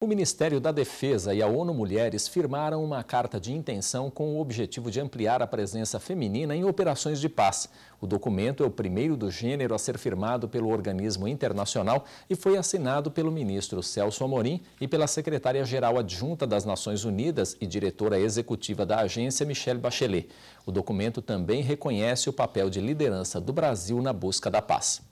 O Ministério da Defesa e a ONU Mulheres firmaram uma carta de intenção com o objetivo de ampliar a presença feminina em operações de paz. O documento é o primeiro do gênero a ser firmado pelo organismo internacional e foi assinado pelo ministro Celso Amorim e pela secretária-geral adjunta das Nações Unidas e diretora executiva da agência, Michelle Bachelet. O documento também reconhece o papel de liderança do Brasil na busca da paz.